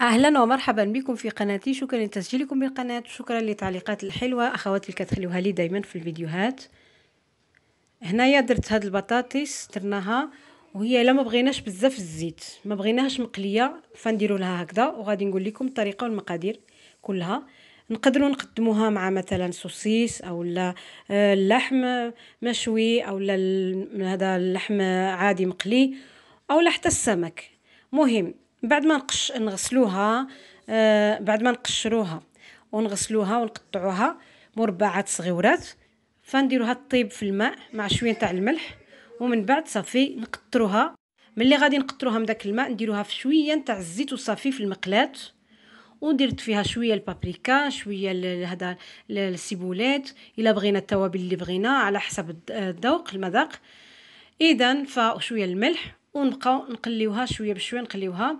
اهلا ومرحبا بكم في قناتي شكرا لتسجيلكم بالقناه وشكرا للتعليقات الحلوه اخواتي اللي كتخليوها لي دائما في الفيديوهات هنايا درت هاد البطاطس درناها وهي الا ما بغيناش بزاف الزيت ما بغيناهاش مقليه فنديروا لها هكذا وغادي نقول لكم الطريقه والمقادير كلها نقدروا نقدموها مع مثلا سوسيس او لا اللحم آه، مشوي او لا هذا اللحم عادي مقلي او حتى السمك مهم بعد ما نقش نغسلوها آه بعد ما نقشروها ونغسلوها ونقطعوها مربعات صغيورات فنديروها طيب في الماء مع شويه تاع الملح ومن بعد صافي نقطروها ملي غادي نقطروها من داك الماء نديروها في شويه تاع الزيت وصافي في المقلاة ودرت فيها شويه البابريكا شويه هذا السيبولات الا بغينا التوابل اللي بغينا على حسب الذوق المذاق اذا فشويه الملح ونبقاو نقليوها شويه بشويه نقليوها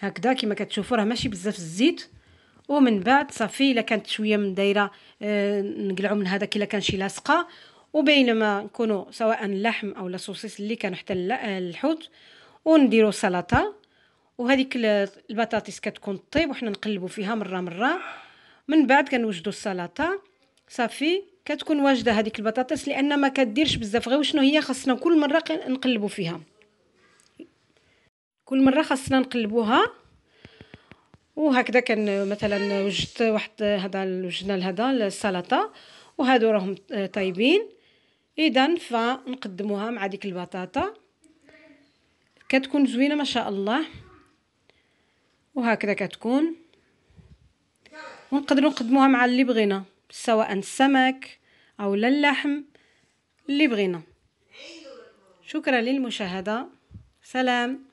هكذا كما كتشوفوا راه ماشي بزاف الزيت ومن بعد صافي الا كانت شويه من دايره آه، نقلعوا من هذاك الا كان شي لاصقه وبينما نكونوا سواء اللحم او صوصيص اللي كانوا حتى آه، الحوت ونديروا سلطه وهذيك البطاطس كتكون طيب وحنا نقلبوا فيها مره مره من بعد كنوجدوا السلطه صافي كتكون واجده هذيك البطاطس لان ما كديرش بزاف غير شنو هي خاصنا كل مره نقلبوا فيها كل مره خاصنا نقلبوها وهكذا كان مثلا وجدت واحد هذا وجدنا لهدا السلطه وهادو راهم طايبين اذا فنقدموها مع ديك البطاطا كتكون زوينه ما شاء الله وهكذا كتكون ونقدروا نقدموها مع اللي بغينا سواء السمك او اللحم اللي بغينا شكرا للمشاهده سلام